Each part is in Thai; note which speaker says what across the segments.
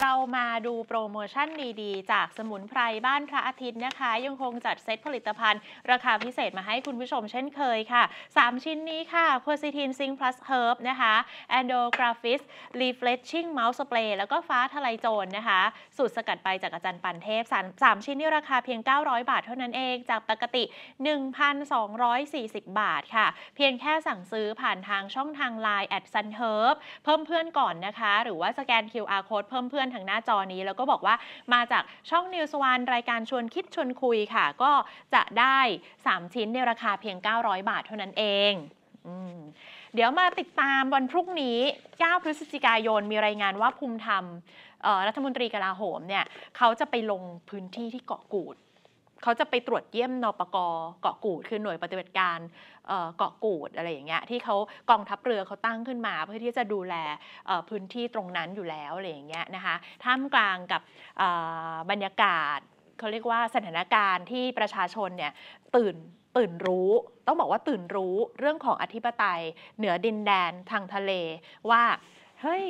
Speaker 1: เรามาดูโปรโมชั่นดีๆ จากสมุนไพร บ้านพระอาทิตย์นะคะยังคงจัดเซตผลิตภัณฑ์ ราคาพิเศษมาให้คุณผู้ชมเช่นเคยค่ะ 3 ชิ้นนี้ค่ะโพซิทินซิงพลัสเฮิร์บนะคะแอนโดกราฟิสรีเฟลชชิ่งเมาส์สเปรย์แล้วก็ฟ้าทลายโจรนนะคะสูตรสกัดไปจากอาจารย์ปันเทพ 3 ชิ้นนี้ราคาเพียง 900 บาทเท่านั้นเองจากปกติ 1,240 บาทค่ะ เพียงแค่สั่งซื้อผ่านทางช่องทาง Line แอดซันเฮิร์บเพิ่มเพื่อนก่อนนะคะหรือว่าสแกน QR code เพิ่มเพื่อนทางหน้าจอนี้แล้วก็บอกว่ามาจากช่องนิวส์วันรายการชวนคิดชวนคุยค่ะก็จะได้ 3 ชิ้น ในราคาเพียง 900 บาทเท่านั้นเอง เดี๋ยวมาติดตามวันพรุ่งนี้ 9พฤศจิกายนมีรายงานว่าภูมิธรรมรัฐมนตรีกลาโหมเนี่ยเขาจะไปลงพื้นที่ที่เกาะกูดเขาจะไปตรวจเยี่ยมนปกเกาะกูด คือหน่วยปฏิบัติการเกาะกูดอะไรอย่างเงี้ยที่เขากองทัพเรือเขาตั้งขึ้นมาเพื่อที่จะดูแลพื้นที่ตรงนั้นอยู่แล้วอะไรอย่างเงี้ยนะคะท่ามกลางกับบรรยากาศ เขาเรียกว่าสถานการณ์ที่ประชาชนเนี่ยตื่นตื่นรู้ต้องบอกว่าตื่นรู้เรื่องของอธิปไตยเหนือดินแดนทางทะเลว่าเฮ้ย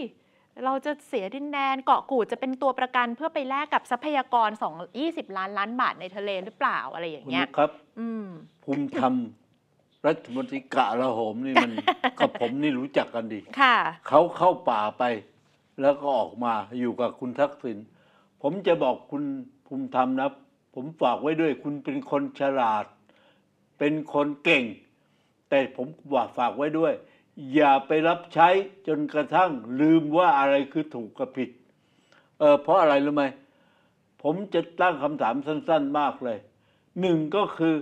Speaker 1: เราจะเสียดินแดนเกาะกูดจะเป็นตัวประกันเพื่อไปแลกกับทรัพยากรสองยี่สิบล้านล้านบาทในทะเลหรือเปล่าอะไรอย่างเงี้ยครับ อืม
Speaker 2: ภูมิธรรม รัฐมนตรีกะระหมนี่มันกับผมนี่รู้จักกันดี ค่ะ เขาเข้าป่าไป แล้วก็ออกมาอยู่กับคุณทักษิณผมจะบอกคุณภูมิธรรมนะ ผมฝากไว้ด้วยคุณเป็นคนฉลาด เป็นคนเก่ง แต่ผมฝากไว้ด้วยอย่าไปรับใช้จนกระทั่งลืมว่าอะไรคือถูกกับผิด เออเพราะอะไรรู้ไหม ผมจะตั้งคำถามสั้นๆมากเลย หนึ่งก็คือ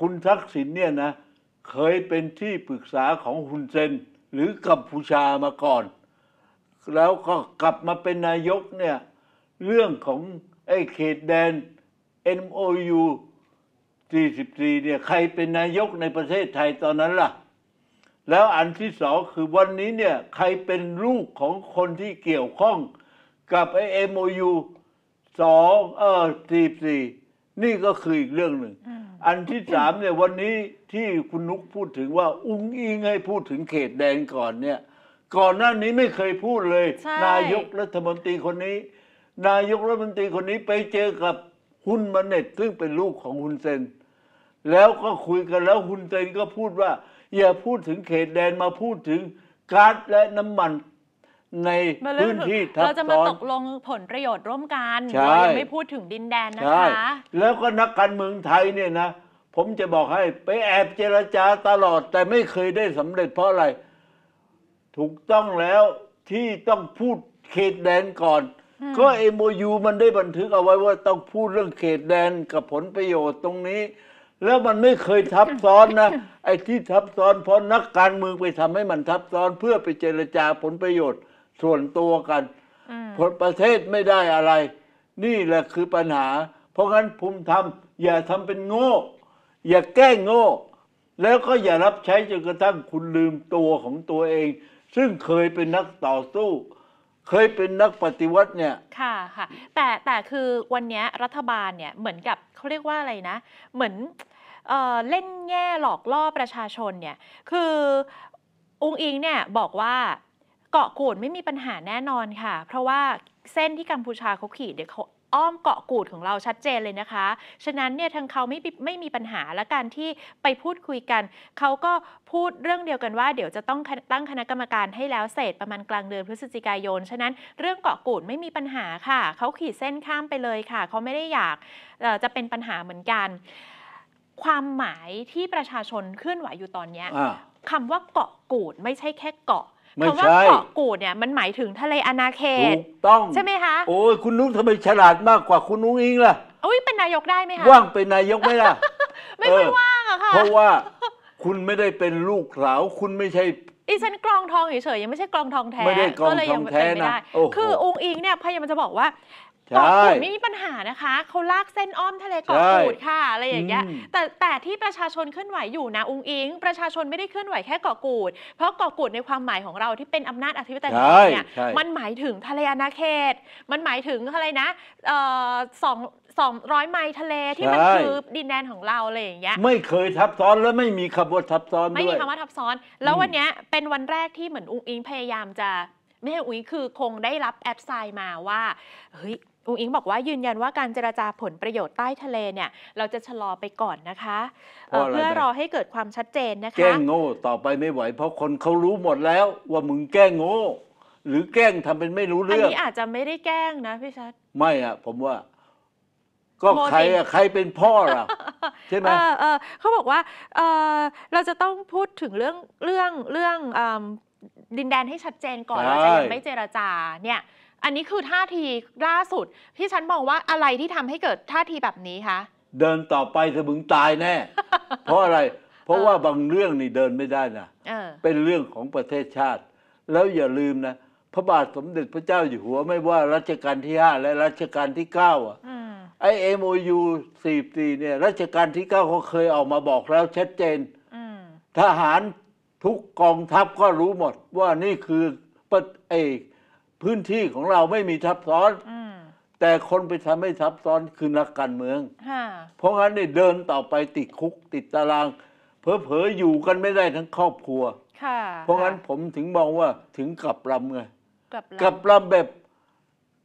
Speaker 2: คุณทักษิณเนี่ยนะ เคยเป็นที่ปรึกษาของฮุนเซน หรือกับผูชามาก่อน แล้วก็กลับมาเป็นนายกเนี่ย เรื่องของไอ้เขตแดน MOU 44เนี่ยใครเป็นนายกในประเทศไทยตอนนั้นล่ะแล้วอันที่สองคือวันนี้เนี่ยใครเป็นลูกของคนที่เกี่ยวข้องกับไอเอ็มโอยูสองเออสี่สี่นี่ก็คืออีกเรื่องหนึ่ง อันที่สามเนี่ยวันนี้ที่คุณนุกพูดถึงว่าอุ้งอิงให้พูดถึงเขตแดนก่อนเนี่ยก่อนหน้านี้ไม่เคยพูดเลย นายกรัฐมนตรีคนนี้ นายกรัฐมนตรีคนนี้ไปเจอกับฮุนมาเน็ตซึ่งเป็นลูกของฮุนเซนแล้วก็คุยกันแล้วฮุนเซนก็พูดว่าอย่าพูดถึงเขตแดนมาพูดถึงก๊าซและน้ำมัน ในพื้นที่ทับซ้อน เราจะมาตก
Speaker 1: ลงผลประโยชน์ร่วมกันเรายังไม่พูดถึงดินแดนนะคะ
Speaker 2: แล้วก็นักการเมืองไทยเนี่ยนะ ผมจะบอกให้ไปแอบเจรจาตลอด แต่ไม่เคยได้สำเร็จเพราะอะไร ถูกต้องแล้วที่ต้องพูดเขตแดนก่อน ก็เอโมยูมันได้บันทึกเอาไว้ว่าต้องพูดเรื่องเขตแดนกับผลประโยชน์ตรงนี้แล้วมันไม่เคยทับซ้อนนะ ไอ้ที่ทับซ้อนเพราะนักการเมืองไปทำให้มันทับซ้อน เพื่อไปเจรจาผลประโยชน์ ส่วนตัวกัน ผลประเทศไม่ได้อะไร นี่แหละคือปัญหา เพราะงั้นภูมิธรรมอย่าทำเป็นโง่อย่าแก้งโง่แล้วก็อย่ารับใช้จนกระทั่งคุณลืมตัวของตัวเอง ซึ่งเคยเป็นนักต่อสู้เคยเป็นนักปฏิวัติเนี่ย
Speaker 1: ค่ะค่ะ แต่แต่คือวันนี้รัฐบาลเนี่ย เหมือนกับเขาเรียกว่าอะไรนะ เหมือนเออเล่นแง่หลอกล่อประชาชนเนี่ย คือองค์อิงเนี่ย บอกว่าเกาะกูดไม่มีปัญหาแน่นอนค่ะ เพราะว่าเส้นที่กัมพูชาเขาขีดเดี๋ยวเขาอ้อมเกาะกูดของเราชัดเจนเลยนะคะ ฉะนั้นเนี่ยทางเขา ไม่ไม่มีปัญหาและการที่ไปพูดคุยกัน เขาก็พูดเรื่องเดียวกันว่าเดี๋ยวจะต้องตั้งคณะกรรมการให้แล้วเสร็จประมาณกลางเดือนพฤศจิกายน ฉะนั้นเรื่องเกาะกูดไม่มีปัญหาค่ะเขาขีดเส้นข้ามไปเลยค่ะเขาไม่ได้อยากจะเป็นปัญหาเหมือนกัน ความหมายที่ประชาชนเคลื่อนไหวอยู่ตอนนี้คำว่าเกาะกูดไม่ใช่แค่ เกาะคำว่าเกาะกูดเนี่ยมันหมายถึงทะเลอาณาเขตถูกต้องใช่ไหมคะโอ้
Speaker 2: ยคุณนุ้งทำไมฉลาดมากกว่าคุณนุ้งอิงล่ะ
Speaker 1: อุ้ยเป็นนายกได้ไหมคะว่างเป็
Speaker 2: นนายกไหมล่ะ
Speaker 1: ไม่ค่อยว่างอะค่ะเพราะว่า
Speaker 2: คุณไม่ได้เป็นลูกสาวคุณไม่ใช่
Speaker 1: อีฉันกรองทองเฉยๆยังไม่ใช่กรองทองแท้ก็เลยยังเป็นไม่ได้คือองค์อิงเนี่ยพยายามจะบอกว่าเกาะกูดไม่มีปัญหานะคะ เขาลากเส้นอ้อมทะเลเกาะกูดค่ะอะไรอย่างเงี้ย แต่แต่ที่ประชาชนเคลื่อนไหวอยู่นะองอิง ประชาชนไม่ได้เคลื่อนไหวแค่เกาะกูด เพราะเกาะกูดในความหมายของเราที่เป็นอำนาจอธิปไตยเนี่ย มันหมายถึงทะเลอาณาเขต มันหมายถึงอะไรนะสองสองร้อยไมล์ทะเลที่มันคือดินแดน ของเราอะไรอย่างเงี้ย ไม่เค
Speaker 2: ยทับซ้อนและไม่มีคำว่าทับซ้อนไม่มีคำว่า
Speaker 1: ทับซ้อน แล้ววันเนี้ยเป็นวันแรกที่เหมือนอุงอิงพยายามจะไม่ใช่อุ้งคือคงได้รับแอดไซน์มาว่าเฮ้ยอุงอิงบอกว่ายืนยันว่าการเจรจาผลประโยชน์ใต้ทะเลเนี่ย เราจะชะลอไปก่อนนะคะเเพื่อรอให้เกิดความชัดเจนนะคะแก้งโง
Speaker 2: ่ต่อไปไม่ไหว เพราะคนเขารู้หมดแล้ว ว่ามึงแก้งโง่หรือแก้งทำเป็นไม่รู้เรื่อง อันนี้อา
Speaker 1: จจะไม่ได้แก้งนะพี่ชัด
Speaker 2: ไม่อะผมว่าก็ใครอะใครเป็นพ่อล่ะใช่ไหม
Speaker 1: เออเขาบอกว่าเออเราจะต้องพูดถึงเรื่องเรื่องเรื่องดินแดนให้ชัดเจนก่อนเราจะยังไม่เจรจาเนี่ยอันนี้คือท่าทีล่าสุด ที่ฉันมองว่าอะไรที่ทำให้เกิดท่าทีแบบนี้คะ
Speaker 2: เดินต่อไปเธอมึงตายแน่ เพราะอะไรเพราะว่าบางเรื่องนี่เดินไม่ได้นะเเป็นเรื่องของประเทศชาติ แล้วอย่าลืมนะ พระบาทสมเด็จพระเจ้าอยู่หัวไม่ว่ารัชกาลที่ห้าและรัชกาลที่เก้าอ่ะไอเอ็มโอยูสี่ปีเนี่ยรัชกาลที่เก้าเขาเคยออกมาบอกแล้ว ชัดเจนทหารทุกกองทัพก็รู้หมดว่านี่คือประเอกพื้นที่ของเราไม่มีทับซ้อนอแต่คนไปทำให้ทับซ้อนคือนักการเมือง เพราะงั้นเนี่ยเดินต่อไปติดคุกติดตาราง เพอเพอยู่กันไม่ได้ทั้งครอบครัว เพราะงั้นผมถึงมองว่าถึงกลับลำไงกลกลับลำแบบ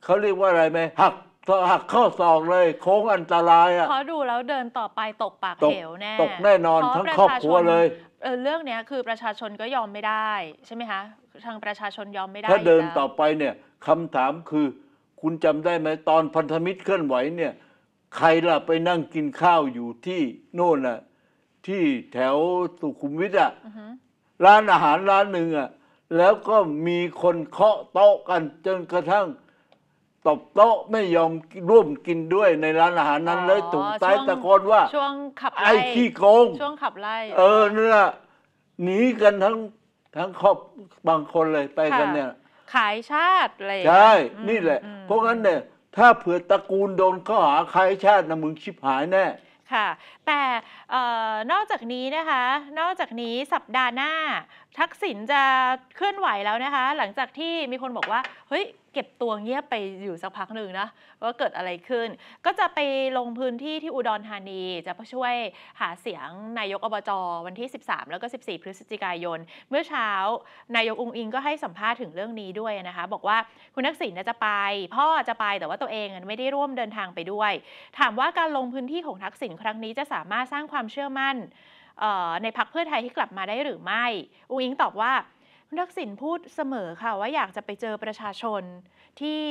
Speaker 2: เขาเรียกว่าอะไรไหม หักสะหักข้อศอกเลย โค้งอันตรายอ่ะขพ
Speaker 1: ดูแล้วเดินต่อไปตกปากเหวแน่ ตกแน่นอนทั้งครอบครัวเลย เออเรื่องเนี้ยคือประชาชนก็ยอมไม่ได้ ใช่ไหมคะทางประชาชนยอมไม่ได้ ถ้าเดินต่อ
Speaker 2: ไปเนี่ยคำถามคือ คุณจำได้ไหมตอนพันธมิตรเคลื่อนไหวเนี่ย ใครล่ะไปนั่งกินข้าวอยู่ที่โน่นน่ะที่แถวสุขุมวิทอ่ะร้านอาหารร้านหนึ่งอ่ะแล้วก็มีคนเคาะโต๊ะกันจนกระทั่งตบโต๊ะไม่ยอมร่วมกินด้วยในร้านอาหารนั้นเลยถูกใต้ตะโกนว่า ช่วงขับไล่ไอ้ขี้โกงช่
Speaker 1: วงขับไล่เออ
Speaker 2: นี่ยหนีกันทั้งทั้งครอบบางคนเลยไปกันเนี่ย
Speaker 1: ขายชาติเลยใช่นี่แหละ
Speaker 2: เพราะงั้นเนี่ยถ้าเผื่อตระกูลโดนข้อหาขายชาตินะมึงชิบหายแน่
Speaker 1: ค่ะ แต่นอกจากนี้นะคะ นอกจากนี้สัปดาห์หน้าทักษิณจะเคลื่อนไหวแล้วนะคะหลังจากที่มีคนบอกว่าเฮ้ยเก็บตัวเงียบไปอยู่สักพักหนึ่งนะว่าเกิดอะไรขึ้นก็จะไปลงพื้นที่ที่อุดรธานีจะช่วยหาเสียงนายกอบจอวันที่ 13 แล้วก็ 14 พฤศจิกายน เมื่อเช้านายกองอิงก็ให้สัมภาษณ์ถึงเรื่องนี้ด้วยนะคะ บอกว่าคุณทักษิณจะไป พ่อจะไปแต่ว่าตัวเองไม่ได้ร่วมเดินทางไปด้วย ถามว่าการลงพื้นที่ของทักษิณครั้งนี้จะสามารถสร้างความเชื่อมั่นในพักเพื่อไทยที่กลับมาได้หรือไม่ อุ้งอิงตอบว่าคุณทักษิณพูดเสมอค่ะว่าอยากจะไปเจอประชาชนที่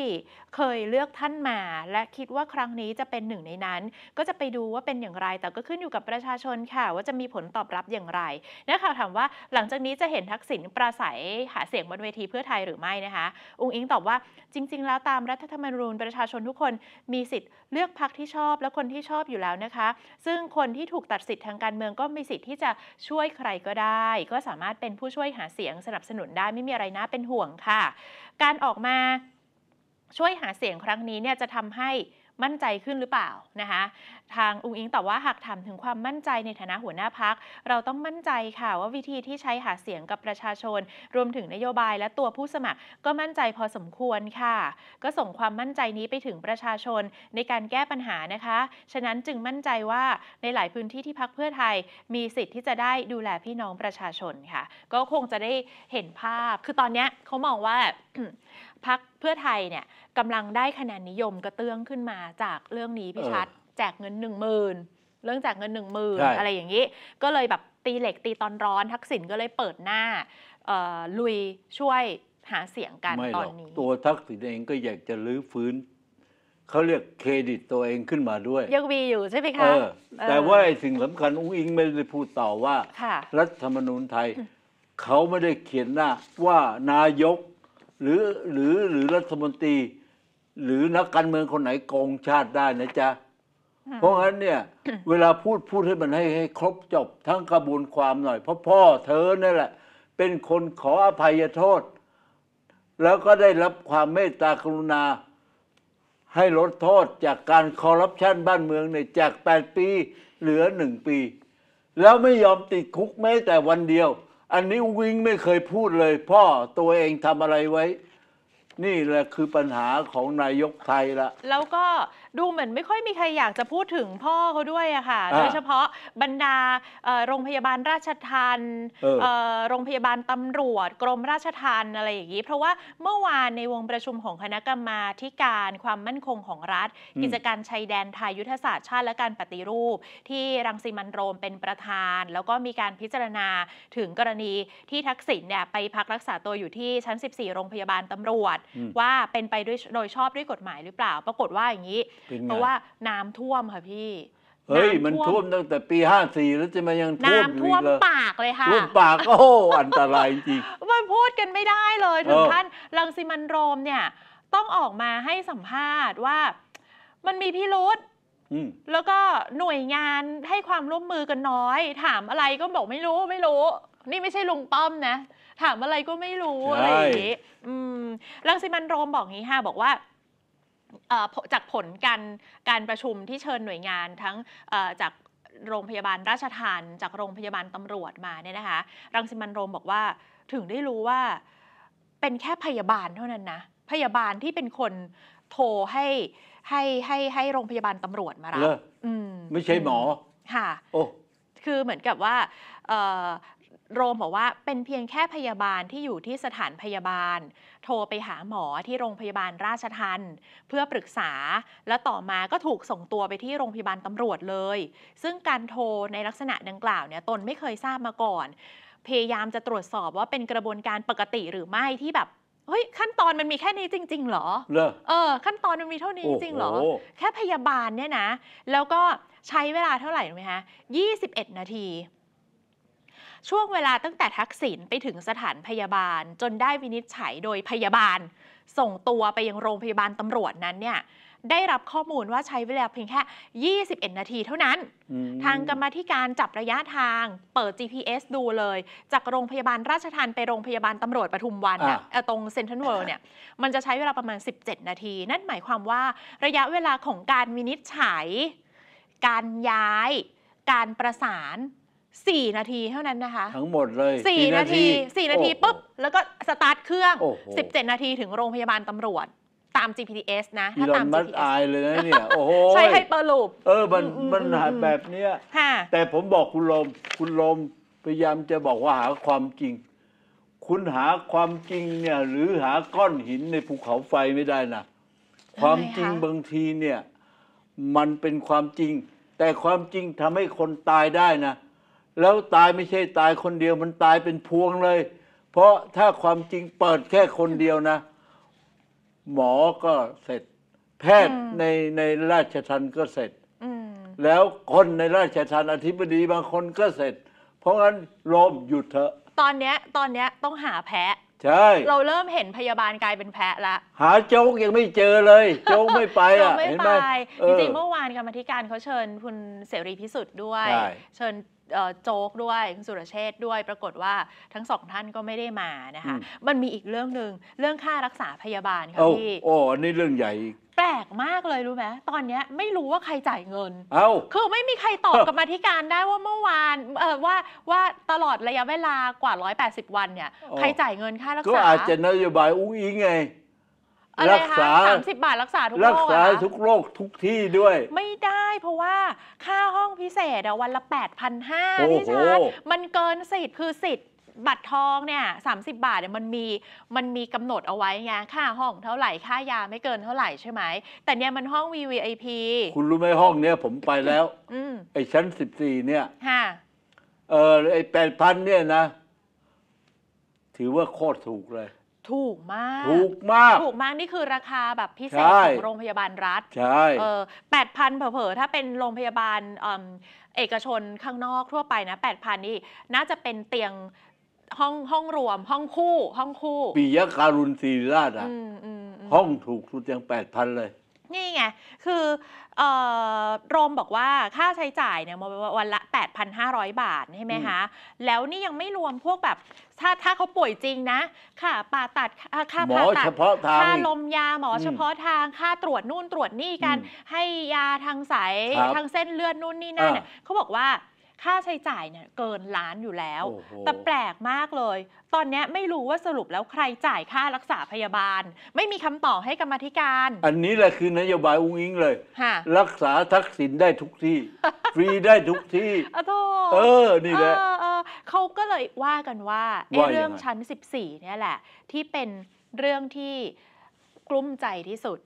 Speaker 1: เคยเลือกท่านมาและคิดว่าครั้งนี้จะเป็นหนึ่งในนั้น ก็จะไปดูว่าเป็นอย่างไร แต่ก็ขึ้นอยู่กับประชาชนค่ะ ว่าจะมีผลตอบรับอย่างไรนักข่าวถามว่าหลังจากนี้จะเห็นทักษิณปราศัยหาเสียงบนเวทีเพื่อไทยหรือไม่นะคะองค์อิงตอบว่าจริงๆแล้วตามรัฐธรรมนูญประชาชนทุกคนมีสิทธิ์เลือกพรรคที่ชอบและคนที่ชอบอยู่แล้วนะคะ ซึ่งคนที่ถูกตัดสิทธิ์ทางการเมืองก็มีสิทธิ์ที่จะช่วยใครก็ได้ ก็สามารถเป็นผู้ช่วยหาเสียงสนับสสนุนได้ไม่มีอะไรน่าเป็นห่วงค่ะ การออกมาช่วยหาเสียงครั้งนี้เนี่ยจะทำให้มั่นใจขึ้นหรือเปล่านะคะ ทางอุงอิงตอบว่าหากถามถึงความมั่นใจในฐานะหัวหน้าพัก เราต้องมั่นใจค่ะว่าวิธีที่ใช้หาเสียงกับประชาชน รวมถึงนโยบายและตัวผู้สมัคร ก็มั่นใจพอสมควรค่ะ ก็ส่งความมั่นใจนี้ไปถึงประชาชนในการแก้ปัญหานะคะฉะนั้นจึงมั่นใจว่าในหลายพื้นที่ที่พักเพื่อไทย มีสิทธิ์ที่จะได้ดูแลพี่น้องประชาชนค่ะก็คงจะได้เห็นภาพคือตอนนี้เขามองว่าพักเพื่อไทยเนี่ยกำลังได้คะแนนนิยมกระเตื้องขึ้นมาจากเรื่องนี้พี่ชัดแจกเงินหนึ่งหมื่นเรื่องแจกเงินหนึ่งหมื่นอะไรอย่างนี้ก็เลยแบบตีเหล็กตีตอนร้อน ทักษิณก็เลยเปิดหน้าลุยช่วยหาเสียงกันตอนนี้
Speaker 2: ตัวทักษิณเองก็อยากจะรื้อฟื้น เขาเรียกเครดิตตัวเองขึ้นมาด้วย
Speaker 1: ยังมีอยู่ใช่ไหมคะออแต่ว่าไ
Speaker 2: อ้สิ่งสำคัญอุ้งอิงไม่ได้พูดต่อว่า รัฐธรรมนูญไทยเขาไม่ได้เขียนหน้า ว่านายกหรือหรือหรือรัฐมนตรี หรือนักการเมืองคนไหนโกงชาติได้นะจ๊ะ เพราะงั้นเนี่ยเวลาพูดพูดให้มันให้ให้ครบจบทั้งกระบวนความหน่อยเพราะพ่อเธอนี่แหละ เป็นคนขออภัยโทษ แล้วก็ได้รับความเมตตากรุณา ให้ลดโทษจากการคอร์รัปชันบ้านเมืองเนี่ยจาก 8 ปีเหลือหนึ่งปี แล้วไม่ยอมติดคุกแม้แต่วันเดียวอันนี้วิงไม่เคยพูดเลย พ่อ ตัวเองทำอะไรไว้ นี่แหละคือปัญหาของนายกไทยละ
Speaker 1: แล้วก็ดูเหมือนไม่ค่อยมีใครอยากจะพูดถึงพ่อเขาด้วยอะค่ะ โดยเฉพาะบรรดาโรงพยาบาลราชทันโรงพยาบาลตำรวจ กรมราชทันอะไรอย่างนี้ เพราะว่าเมื่อวานในวงประชุมของคณะกรรมาธิการความมั่นคงของรัฐ กิจการชายแดนไทยยุทธศาสตร์ชาติและการปฏิรูป ที่รังสิมันโรมเป็นประธาน แล้วก็มีการพิจารณาถึงกรณีที่ทักษิณเนี่ยไปพักรักษาตัวอยู่ที่ชั้น 14 โรงพยาบาลตำรวจ ว่าเป็นไปด้วยโดยชอบด้วยกฎหมายหรือเปล่า ปรากฏว่าอย่างนี้เพราะว่าน้ำท่วมค่ะพี่ เฮ้ย มันท่วม
Speaker 2: ตั้งแต่ปี54แล้วจะมายังท่วมน้ำอยท่วมป
Speaker 1: ากเลยค่ะ ท่วม
Speaker 2: ปาก โอ้อันตรายจริง
Speaker 1: มันพูดกันไม่ได้เลยถึงท่านรังสิมันโรมเนี่ย ต้องออกมาให้สัมภาษณ์ว่า มันมีพิรุษแล้วก็หน่วยงานให้ความร่วมมือกันน้อย ถามอะไรก็บอกไม่รู้ไม่รู้ นี่ไม่ใช่ลุงป้อมนะถามอะไรก็ไม่รู้อะไรอย่างนี้รังสิมันโรมบอกงี้ค่ะบอกว่าจากผลการการประชุมที่เชิญหน่วยงานทั้งจากโรงพยาบาลราชทาน จากโรงพยาบาลตำรวจมาเนี่ยนะคะ รังสิมันโรมบอกว่าถึงได้รู้ว่าเป็นแค่พยาบาลเท่านั้นนะ พยาบาลที่เป็นคนโทรให้ให้ให้ให้โรงพยาบาลตำรวจมารับไม่ใช่หมอค่ะโอ้คือเหมือนกับว่าโรมบอกว่าเป็นเพียงแค่พยาบาลที่อยู่ที่สถานพยาบาล โทรไปหาหมอที่โรงพยาบาลราชทันเพื่อปรึกษา แล้วต่อมาก็ถูกส่งตัวไปที่โรงพยาบาลตำรวจเลย ซึ่งการโทรในลักษณะดังกล่าวเนี่ยตนไม่เคยทราบมาก่อน พยายามจะตรวจสอบว่าเป็นกระบวนการปกติหรือไม่ที่แบบ เฮ้ยขั้นตอนมันมีแค่นี้จริงๆหรอเออขั้นตอนมันมีเท่านี้จริงๆหรอแค่พยาบาลเนี่ยนะ แล้วก็ใช้เวลาเท่าไหร่รู้ไหมคะ21 นาทีช่วงเวลาตั้งแต่ทักษิณไปถึงสถานพยาบาล จนได้วินิจฉัยโดยพยาบาล ส่งตัวไปยังโรงพยาบาลตำรวจนั้นเนี่ยได้รับข้อมูลว่าใช้เวลาเพียงแค่ 21 นาทีเท่านั้น ทางกรรมธิการจับระยะทางเปิด GPS ดูเลยจากโรงพยาบาลราชทันไปโรงพยาบาลตำรวจปทุมวันอะตรงเซ็นทรัลเวิลด์เนี่ยมันจะใช้เวลาประมาณ 17 นาที นั่นหมายความว่า ระยะเวลาของการวินิจฉัย การย้าย การประสานสี่นาทีเท่านั้นนะคะ ทั้งห
Speaker 2: มดเลยสี่นาทีสี่นาทีปุ
Speaker 1: ๊บ แล้วก็สตาร์ทเครื่องสิบเจ็ดนาทีถึงโรงพยาบาลตำรวจ ตาม GPS นะ ถ้าตาม GPS มัดอ
Speaker 2: ายเลยนะเนี่ย โอ้โหใช้ไฮเปอร์ลูปเออมันมันหาแบบเนี้ยแต่ผมบอกคุณลมคุณลมพยายามจะบอกว่าหาความจริง คุณหาความจริงเนี่ยหรือหาก้อนหินในภูเขาไฟไม่ได้นะความจริงบางทีเนี่ย มันเป็นความจริง แต่ความจริงทำให้คนตายได้นะแล้วตายไม่ใช่ตายคนเดียวมันตายเป็นพวงเลย เพราะถ้าความจริงเปิดแค่คนเดียวนะ หมอก็เสร็จ แพทย์ในในราชทันก็เสร็จแล้วคนในราชทันอธิบดีบางคนก็เสร็จ เพราะงั้นลมหยุดเถอะ
Speaker 1: ตอนเนี้ยตอนเนี้ยต้องหาแพะใช่เราเริ่มเห็นพยาบาลกลายเป็นแพะละ
Speaker 2: หาโจ๊กยังไม่เจอเลย โจ๊กไม่ไปอ่ะไม่ไปจริงๆเมื่อ
Speaker 1: วานกรรมธิการเขาเชิญ คุณเสรีพิสุทธิ์ด้วยเชิญโจ๊กด้วยคุณสุรเชษด้วยปรากฏว่าทั้งสองท่านก็ไม่ได้มานะคะมันมีอีกเรื่องหนึ่งเรื่องค่ารักษาพยาบาลค่ะพี่โอ้
Speaker 2: อนนี่เรื่องใหญ่
Speaker 1: แปลกมากเลยรู้ไหมตอนนี้ไม่รู้ว่าใครจ่ายเงินเอาคือไม่มีใครตอบกับมาธิการได้ว่าเมื่อวานเออว่า ว่าตลอดระยะเวลากว่า 180 วันเนี่ยใครจ่ายเงินค่ารักษา ก็อาจจะน
Speaker 2: โยบายอุ้งอิงไง
Speaker 1: รักษาสามสิบบาทรักษาทุกโรรักคษาทุกโร
Speaker 2: คทุกที่ด้วย
Speaker 1: ไม่ได้เพราะว่าค่าห้องพิเศษวันละโปด8,500้าพี่ชารมันเกินสิทธิ์คือสิทธิ์บัตรทองเนี่ย30 บาทเนี่ยมันมีมันมีกำหนดเอาไว้ไงค่าห้องเท่าไหร่ ค่ายาไม่เกินเท่าไหร่ใช่ไหมแต่เนี่ยมันห้อง VVIP
Speaker 2: คุณรู้ไหมห้องเนี้ยผมไปแล้วอไอ้ชั้น 14เนี่ยี่ยเออไอ้แปดพันเนี่ยนะ ถือว่าโคตรถูกเลย
Speaker 1: ถูกมากถูกมาก ถูกมาก นี่คือราคาแบบพิเศษของโรงพยาบาลรัฐ ใช่ เออแปดพันเผลอๆถ้าเป็นโรงพยาบาลเอกชนข้างนอกทั่วไปนะแปดพันนี่ น่าจะเป็นเตียงห้องห้องรวมห้องคู่ห้องคู่ปี
Speaker 2: ยะการุณศรีราชอ่ะห้องถูกสุดยางแปดพันเลย
Speaker 1: นี่ไง คือโรมบอกว่าค่าใช้จ่ายเนี่ยวันละ 8,500 บาท ใช่ไหมคะ แล้วนี่ยังไม่รวมพวกแบบ ถ้าถ้าเขาป่วยจริงนะค่ะป่าตัดค่าผ่าตัดค่าลมยาหมอเฉพาะทางค่าตรวจนู่นตรวจนี่กัน ให้ยาทางสายทางเส้นเลือดนู่นนี่นั่นเขาบอกว่าค่าใช้จ่ายเนี่ยเกินล้านอยู่แล้วแต่แปลกมากเลย ตอนนี้ไม่รู้ว่าสรุปแล้วใครจ่ายค่ารักษาพยาบาล ไม่มีคำตอบให้กรรมธิการ
Speaker 2: อันนี้แหละคือนโยบายอุ้งอิง เลย รักษาทักษิณได้ทุกที่ ฟรีได้ทุกที่
Speaker 1: เออนี่แหละเขาก็เลยว่ากันว่าเรื่องชั้น14 เนี่ยแหละ ที่เป็นเรื่องที่กลุ้มใจที่สุด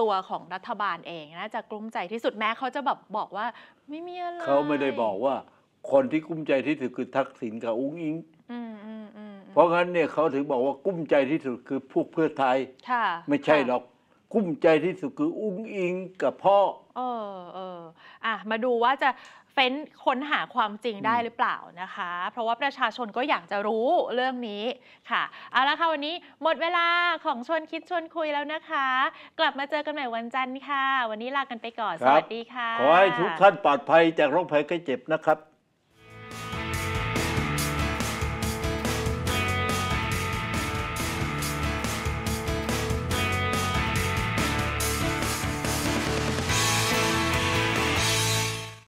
Speaker 1: ตัวของรัฐบาลเองนะจะกลุ้มใจที่สุดแม้เขาจะแบบบอกว่า ไม่มีอะไรเขา
Speaker 2: ไม่ได้บอกว่าคนที่กุ้มใจที่สุดคือทักษิณกับอุ้งอิงเพราะงั้นเนี่ยเขาถึงบอกว่ากุ้มใจที่สุดคือพวกเพื่อไทยไม่ใช่หรอกกุ้มใจที่สุดคืออุ้งอิงกับพ่อ
Speaker 1: เออเอออ่ะมาดูว่าจะเป็นค้นหาความจริงได้หรือเปล่านะคะ เพราะว่าประชาชนก็อยากจะรู้เรื่องนี้ค่ะเอาละค่ะวันนี้หมดเวลาของชวนคิดชวนคุยแล้วนะคะ กลับมาเจอกันใหม่วันจันทร์ค่ะ วันนี้ลากันไปก่อนสวัสดีค่ะ ขอให้ทุกท่าน
Speaker 2: ปลอดภัยจากโรคภัยไข้เจ็บนะครับ